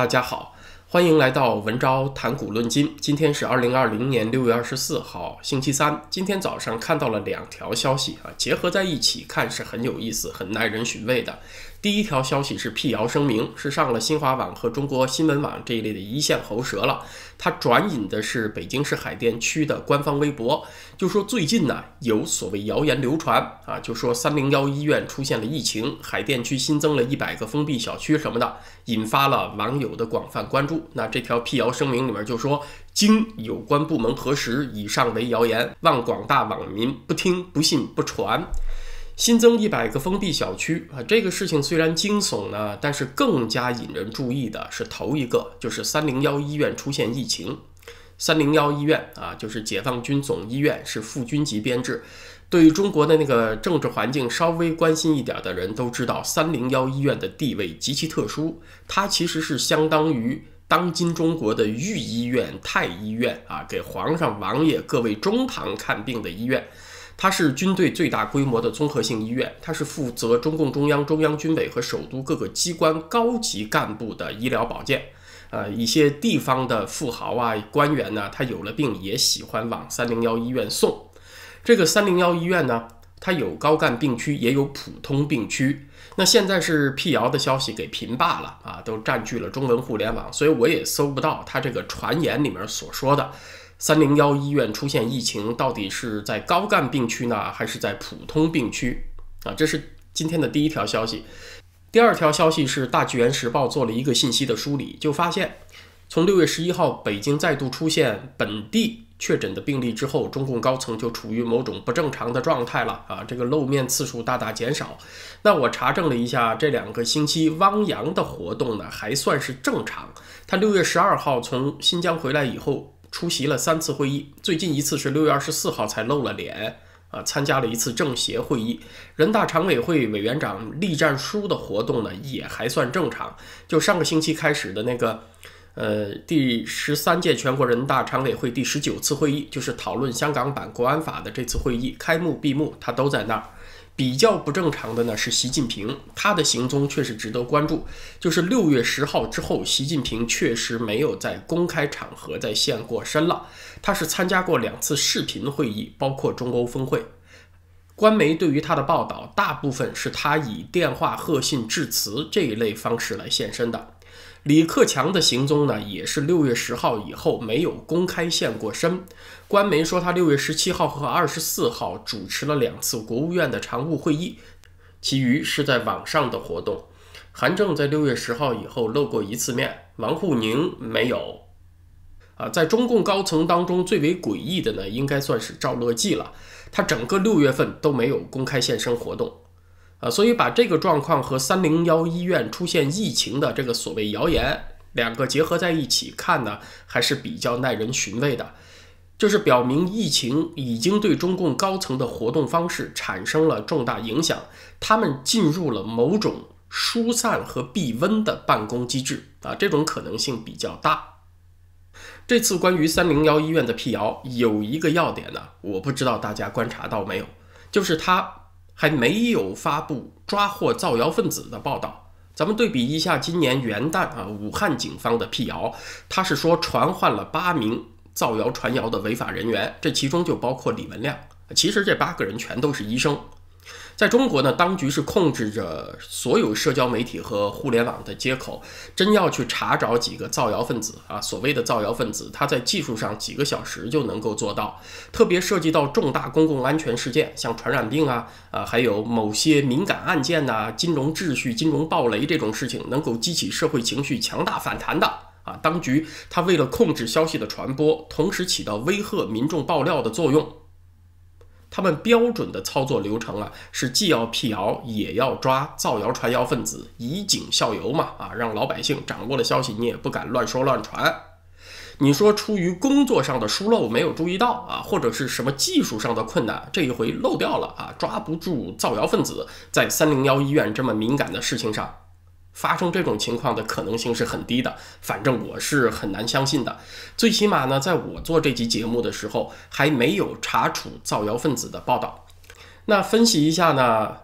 大家好，欢迎来到文昭谈股论金。今天是二零二零年六月二十四号，星期三。今天早上看到了两条消息啊，结合在一起看是很有意思、很耐人寻味的。第一条消息是辟谣声明，是上了新华网和中国新闻网这一类的一线喉舌了。他转引的是北京市海淀区的官方微博，就说最近呢有所谓谣言流传啊，就说三零幺医院出现了疫情，海淀区新增了一百个封闭小区什么的，引发了网友的广泛关注。那这条辟谣声明里面就说，经有关部门核实，以上为谣言，望广大网民不听、不信、不传。新增一百个封闭小区啊！这个事情虽然惊悚呢，但是更加引人注意的是头一个就是三零幺医院出现疫情。三零幺医院啊，就是解放军总医院，是副军级编制。对于中国的那个政治环境稍微关心一点的人都知道，三零幺医院的地位极其特殊。它其实是相当于当今中国的御医院、太医院啊，给皇上、王爷、各位中堂看病的医院。它是军队最大规模的综合性医院，它是负责中共中央、中央军委和首都各个机关高级干部的医疗保健。呃，一些地方的富豪啊、官员呢，他有了病也喜欢往三零幺医院送。这个三零幺医院呢，它有高干病区，也有普通病区。那现在是辟谣的消息给平罢了啊，都占据了中文互联网，所以我也搜不到它这个传言里面所说的。三零幺医院出现疫情，到底是在高干病区呢，还是在普通病区？啊，这是今天的第一条消息。第二条消息是《大纪元时报》做了一个信息的梳理，就发现，从六月十一号北京再度出现本地确诊的病例之后，中共高层就处于某种不正常的状态了。啊，这个露面次数大大减少。那我查证了一下，这两个星期汪洋的活动呢，还算是正常。他六月十二号从新疆回来以后。出席了三次会议，最近一次是六月二十四号才露了脸啊，参加了一次政协会议。人大常委会委员长栗战书的活动呢也还算正常，就上个星期开始的那个，呃，第十三届全国人大常委会第十九次会议，就是讨论香港版国安法的这次会议，开幕、闭幕，他都在那儿。比较不正常的呢是习近平，他的行踪确实值得关注。就是六月十号之后，习近平确实没有在公开场合再现过身了。他是参加过两次视频会议，包括中欧峰会。官媒对于他的报道，大部分是他以电话贺信、致辞这一类方式来现身的。李克强的行踪呢，也是六月十号以后没有公开现过身。官媒说他六月十七号和二十四号主持了两次国务院的常务会议，其余是在网上的活动。韩正在六月十号以后露过一次面，王沪宁没有。啊，在中共高层当中最为诡异的呢，应该算是赵乐际了，他整个六月份都没有公开现身活动。啊，所以把这个状况和三零幺医院出现疫情的这个所谓谣言两个结合在一起看呢，还是比较耐人寻味的，就是表明疫情已经对中共高层的活动方式产生了重大影响，他们进入了某种疏散和避温的办公机制啊，这种可能性比较大。这次关于三零幺医院的辟谣有一个要点呢，我不知道大家观察到没有，就是它。还没有发布抓获造谣分子的报道。咱们对比一下今年元旦啊，武汉警方的辟谣，他是说传唤了八名造谣传谣的违法人员，这其中就包括李文亮。其实这八个人全都是医生。在中国呢，当局是控制着所有社交媒体和互联网的接口。真要去查找几个造谣分子啊，所谓的造谣分子，他在技术上几个小时就能够做到。特别涉及到重大公共安全事件，像传染病啊啊，还有某些敏感案件呐，金融秩序、金融暴雷这种事情，能够激起社会情绪强大反弹的啊，当局他为了控制消息的传播，同时起到威吓民众爆料的作用。他们标准的操作流程啊，是既要辟谣，也要抓造谣传谣分子，以儆效尤嘛？啊，让老百姓掌握了消息，你也不敢乱说乱传。你说出于工作上的疏漏没有注意到啊，或者是什么技术上的困难，这一回漏掉了啊，抓不住造谣分子，在三零幺医院这么敏感的事情上。发生这种情况的可能性是很低的，反正我是很难相信的。最起码呢，在我做这期节目的时候，还没有查处造谣分子的报道。那分析一下呢，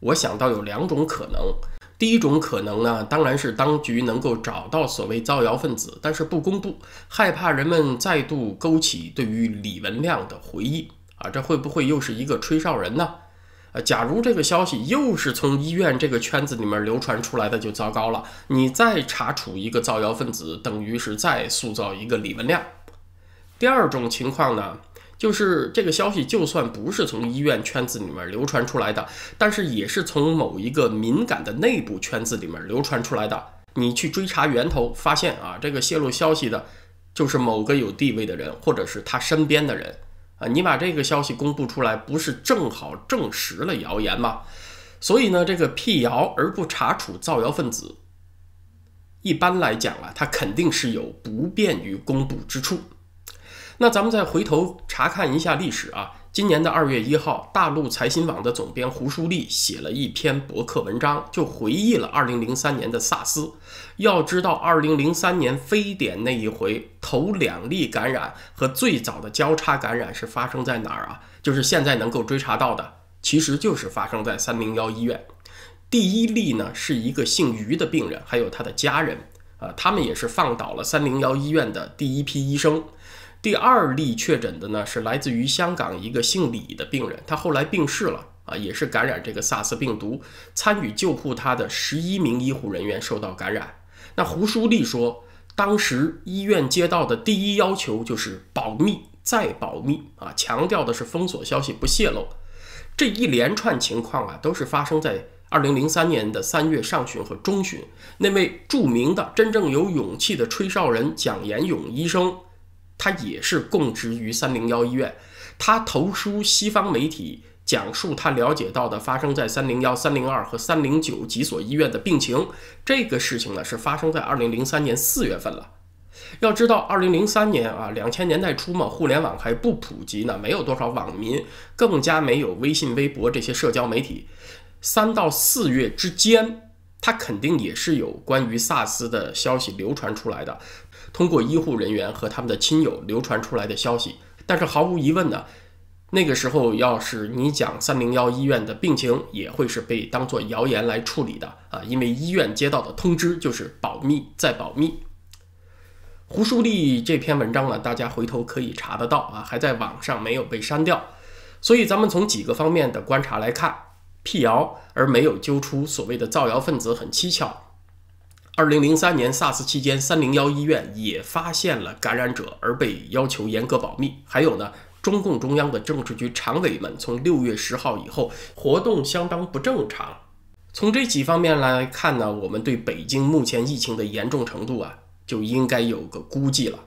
我想到有两种可能。第一种可能呢，当然是当局能够找到所谓造谣分子，但是不公布，害怕人们再度勾起对于李文亮的回忆啊，这会不会又是一个吹哨人呢？呃，假如这个消息又是从医院这个圈子里面流传出来的，就糟糕了。你再查处一个造谣分子，等于是再塑造一个李文亮。第二种情况呢，就是这个消息就算不是从医院圈子里面流传出来的，但是也是从某一个敏感的内部圈子里面流传出来的。你去追查源头，发现啊，这个泄露消息的就是某个有地位的人，或者是他身边的人。你把这个消息公布出来，不是正好证实了谣言吗？所以呢，这个辟谣而不查处造谣分子，一般来讲啊，它肯定是有不便于公布之处。那咱们再回头查看一下历史啊。今年的二月一号，大陆财新网的总编胡舒立写了一篇博客文章，就回忆了二零零三年的萨斯。要知道，二零零三年非典那一回，头两例感染和最早的交叉感染是发生在哪儿啊？就是现在能够追查到的，其实就是发生在三零幺医院。第一例呢，是一个姓余的病人，还有他的家人，啊，他们也是放倒了三零幺医院的第一批医生。第二例确诊的呢，是来自于香港一个姓李的病人，他后来病逝了啊，也是感染这个 SARS 病毒。参与救护他的十一名医护人员受到感染。那胡舒立说，当时医院接到的第一要求就是保密，再保密啊，强调的是封锁消息不泄露。这一连串情况啊，都是发生在二零零三年的三月上旬和中旬。那位著名的、真正有勇气的吹哨人蒋延勇医生。他也是供职于三零幺医院，他投书西方媒体，讲述他了解到的发生在三零幺、三零二和三零九几所医院的病情。这个事情呢，是发生在二零零三年四月份了。要知道，二零零三年啊，两千年代初嘛，互联网还不普及呢，没有多少网民，更加没有微信、微博这些社交媒体。三到四月之间。他肯定也是有关于萨斯的消息流传出来的，通过医护人员和他们的亲友流传出来的消息。但是毫无疑问呢，那个时候要是你讲三零幺医院的病情，也会是被当做谣言来处理的啊，因为医院接到的通知就是保密，再保密。胡舒立这篇文章呢，大家回头可以查得到啊，还在网上没有被删掉。所以咱们从几个方面的观察来看。辟谣而没有揪出所谓的造谣分子很蹊跷。二零零三年 SARS 期间，三零幺医院也发现了感染者而被要求严格保密。还有呢，中共中央的政治局常委们从六月十号以后活动相当不正常。从这几方面来看呢，我们对北京目前疫情的严重程度啊，就应该有个估计了。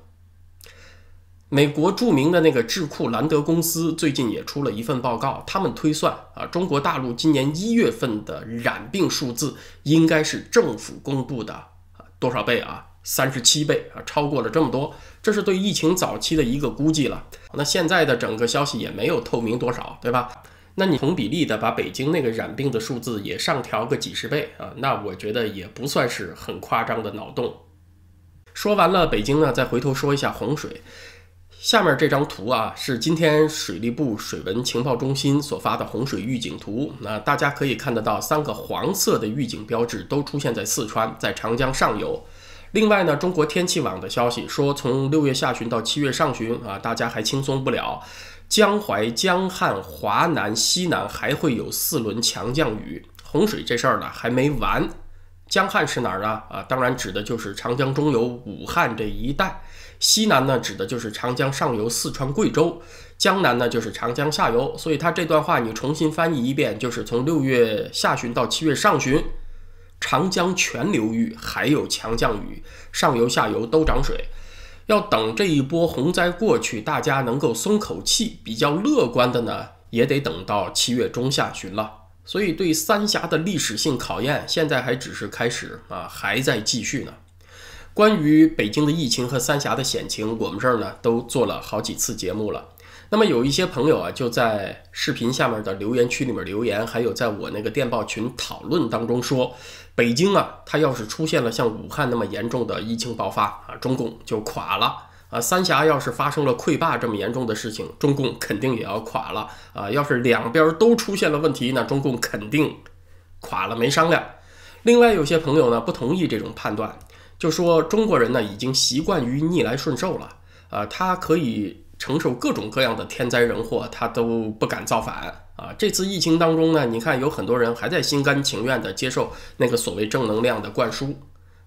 美国著名的那个智库兰德公司最近也出了一份报告，他们推算啊，中国大陆今年一月份的染病数字应该是政府公布的啊多少倍啊？三十七倍啊，超过了这么多，这是对疫情早期的一个估计了。那现在的整个消息也没有透明多少，对吧？那你同比例的把北京那个染病的数字也上调个几十倍啊？那我觉得也不算是很夸张的脑洞。说完了北京呢，再回头说一下洪水。下面这张图啊，是今天水利部水文情报中心所发的洪水预警图。那大家可以看得到，三个黄色的预警标志都出现在四川，在长江上游。另外呢，中国天气网的消息说，从六月下旬到七月上旬啊，大家还轻松不了。江淮、江汉、华南、西南还会有四轮强降雨，洪水这事儿呢还没完。江汉是哪儿呢？啊，当然指的就是长江中游武汉这一带。西南呢，指的就是长江上游四川、贵州。江南呢，就是长江下游。所以他这段话你重新翻译一遍，就是从六月下旬到七月上旬，长江全流域还有强降雨，上游、下游都涨水。要等这一波洪灾过去，大家能够松口气，比较乐观的呢，也得等到七月中下旬了。所以，对三峡的历史性考验，现在还只是开始啊，还在继续呢。关于北京的疫情和三峡的险情，我们这儿呢都做了好几次节目了。那么，有一些朋友啊，就在视频下面的留言区里面留言，还有在我那个电报群讨论当中说，北京啊，它要是出现了像武汉那么严重的疫情爆发啊，中共就垮了。啊，三峡要是发生了溃坝这么严重的事情，中共肯定也要垮了啊！要是两边都出现了问题，那中共肯定垮了，没商量。另外，有些朋友呢不同意这种判断，就说中国人呢已经习惯于逆来顺受了啊，他可以承受各种各样的天灾人祸，他都不敢造反啊。这次疫情当中呢，你看有很多人还在心甘情愿地接受那个所谓正能量的灌输。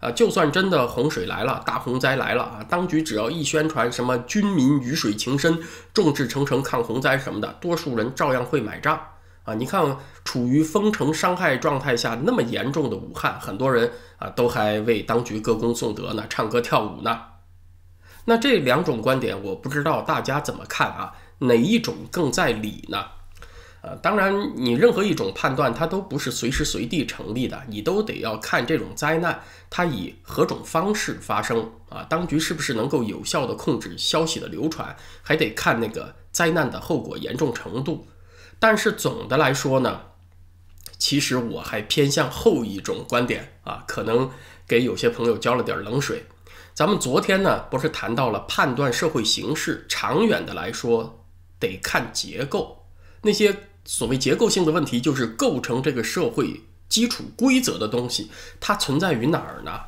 啊，就算真的洪水来了，大洪灾来了啊，当局只要一宣传什么军民鱼水情深，众志成城抗洪灾什么的，多数人照样会买账啊。你看，处于封城伤害状态下那么严重的武汉，很多人啊都还为当局歌功颂德呢，唱歌跳舞呢。那这两种观点，我不知道大家怎么看啊？哪一种更在理呢？呃，当然，你任何一种判断，它都不是随时随地成立的，你都得要看这种灾难它以何种方式发生啊，当局是不是能够有效的控制消息的流传，还得看那个灾难的后果严重程度。但是总的来说呢，其实我还偏向后一种观点啊，可能给有些朋友浇了点冷水。咱们昨天呢，不是谈到了判断社会形势，长远的来说得看结构，那些。所谓结构性的问题，就是构成这个社会基础规则的东西，它存在于哪儿呢？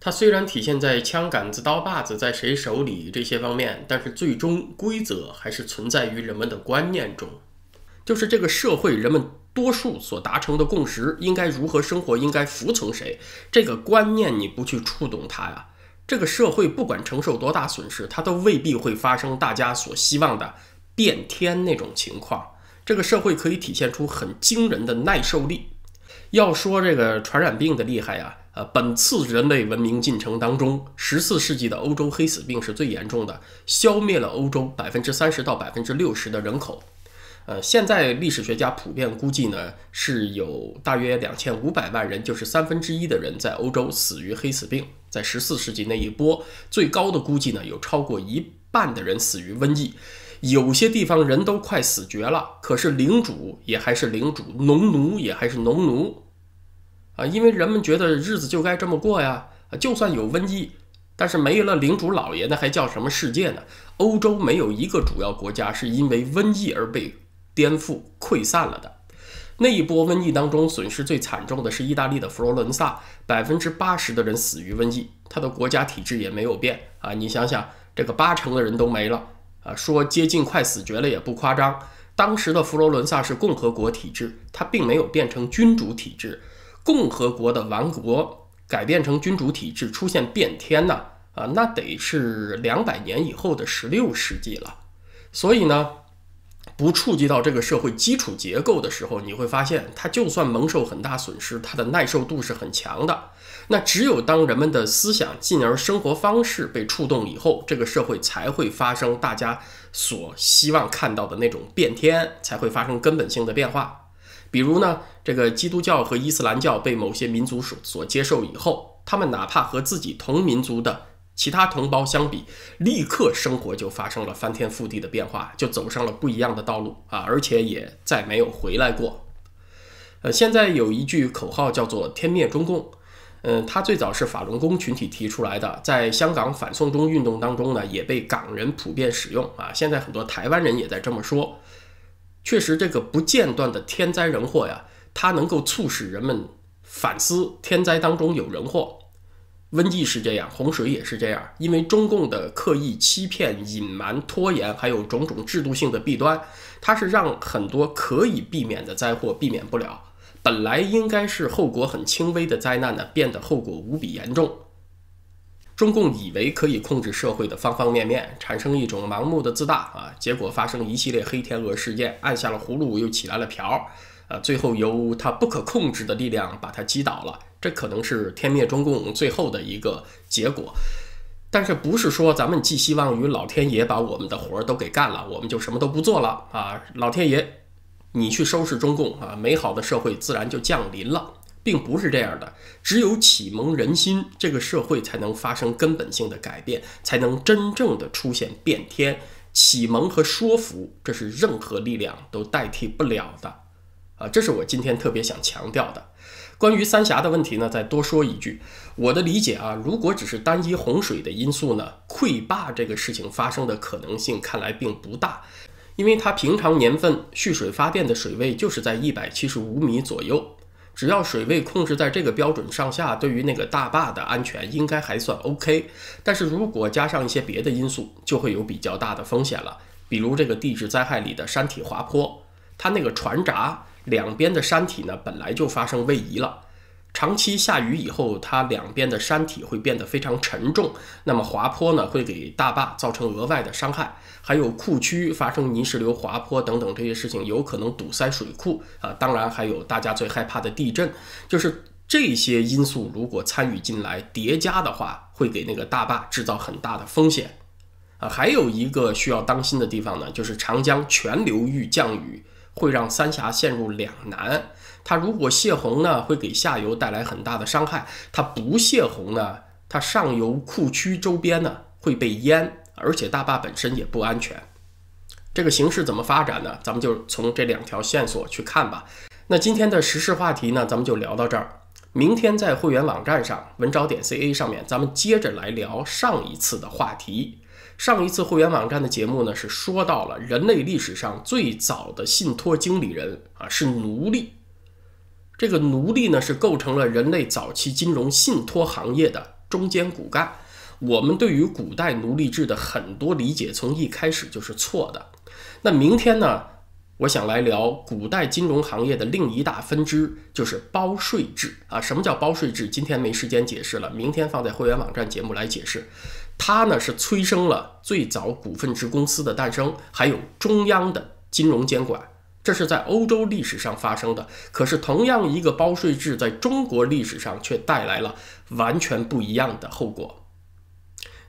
它虽然体现在枪杆子、刀把子在谁手里这些方面，但是最终规则还是存在于人们的观念中，就是这个社会人们多数所达成的共识，应该如何生活，应该服从谁，这个观念你不去触动它呀，这个社会不管承受多大损失，它都未必会发生大家所希望的变天那种情况。这个社会可以体现出很惊人的耐受力。要说这个传染病的厉害啊，呃，本次人类文明进程当中，十四世纪的欧洲黑死病是最严重的，消灭了欧洲百分之三十到百分之六十的人口。呃，现在历史学家普遍估计呢，是有大约两千五百万人，就是三分之一的人在欧洲死于黑死病。在十四世纪那一波，最高的估计呢，有超过一半的人死于瘟疫。有些地方人都快死绝了，可是领主也还是领主，农奴也还是农奴，啊，因为人们觉得日子就该这么过呀。就算有瘟疫，但是没了领主老爷，那还叫什么世界呢？欧洲没有一个主要国家是因为瘟疫而被颠覆溃散了的。那一波瘟疫当中，损失最惨重的是意大利的佛罗伦萨，百分之八十的人死于瘟疫，他的国家体制也没有变啊。你想想，这个八成的人都没了。啊，说接近快死绝了也不夸张。当时的佛罗伦萨是共和国体制，它并没有变成君主体制。共和国的王国改变成君主体制，出现变天呐！啊，那得是两百年以后的十六世纪了。所以呢。不触及到这个社会基础结构的时候，你会发现，它就算蒙受很大损失，它的耐受度是很强的。那只有当人们的思想进而生活方式被触动以后，这个社会才会发生大家所希望看到的那种变天，才会发生根本性的变化。比如呢，这个基督教和伊斯兰教被某些民族所所接受以后，他们哪怕和自己同民族的。其他同胞相比，立刻生活就发生了翻天覆地的变化，就走上了不一样的道路啊！而且也再没有回来过。呃，现在有一句口号叫做“天灭中共”，嗯，它最早是法轮功群体提出来的，在香港反送中运动当中呢，也被港人普遍使用啊。现在很多台湾人也在这么说。确实，这个不间断的天灾人祸呀，它能够促使人们反思：天灾当中有人祸。瘟疫是这样，洪水也是这样，因为中共的刻意欺骗、隐瞒、拖延，还有种种制度性的弊端，它是让很多可以避免的灾祸避免不了。本来应该是后果很轻微的灾难呢，变得后果无比严重。中共以为可以控制社会的方方面面，产生一种盲目的自大啊，结果发生一系列黑天鹅事件，按下了葫芦又起来了瓢，啊，最后由他不可控制的力量把它击倒了。这可能是天灭中共最后的一个结果，但是不是说咱们寄希望于老天爷把我们的活儿都给干了，我们就什么都不做了啊？老天爷，你去收拾中共啊，美好的社会自然就降临了，并不是这样的。只有启蒙人心，这个社会才能发生根本性的改变，才能真正的出现变天。启蒙和说服，这是任何力量都代替不了的啊！这是我今天特别想强调的。关于三峡的问题呢，再多说一句，我的理解啊，如果只是单一洪水的因素呢，溃坝这个事情发生的可能性看来并不大，因为它平常年份蓄水发电的水位就是在一百七十五米左右，只要水位控制在这个标准上下，对于那个大坝的安全应该还算 OK。但是如果加上一些别的因素，就会有比较大的风险了，比如这个地质灾害里的山体滑坡，它那个船闸。两边的山体呢本来就发生位移了，长期下雨以后，它两边的山体会变得非常沉重，那么滑坡呢会给大坝造成额外的伤害，还有库区发生泥石流、滑坡等等这些事情有可能堵塞水库啊，当然还有大家最害怕的地震，就是这些因素如果参与进来叠加的话，会给那个大坝制造很大的风险啊。还有一个需要当心的地方呢，就是长江全流域降雨。会让三峡陷入两难，它如果泄洪呢，会给下游带来很大的伤害；它不泄洪呢，它上游库区周边呢会被淹，而且大坝本身也不安全。这个形势怎么发展呢？咱们就从这两条线索去看吧。那今天的时事话题呢，咱们就聊到这儿。明天在会员网站上，文招点 ca 上面，咱们接着来聊上一次的话题。上一次会员网站的节目呢，是说到了人类历史上最早的信托经理人啊，是奴隶。这个奴隶呢，是构成了人类早期金融信托行业的中间骨干。我们对于古代奴隶制的很多理解，从一开始就是错的。那明天呢，我想来聊古代金融行业的另一大分支，就是包税制啊。什么叫包税制？今天没时间解释了，明天放在会员网站节目来解释。它呢是催生了最早股份制公司的诞生，还有中央的金融监管，这是在欧洲历史上发生的。可是同样一个包税制在中国历史上却带来了完全不一样的后果。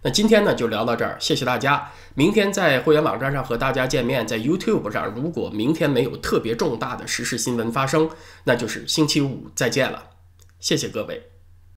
那今天呢就聊到这儿，谢谢大家。明天在会员网站上和大家见面，在 YouTube 上，如果明天没有特别重大的时事新闻发生，那就是星期五再见了。谢谢各位。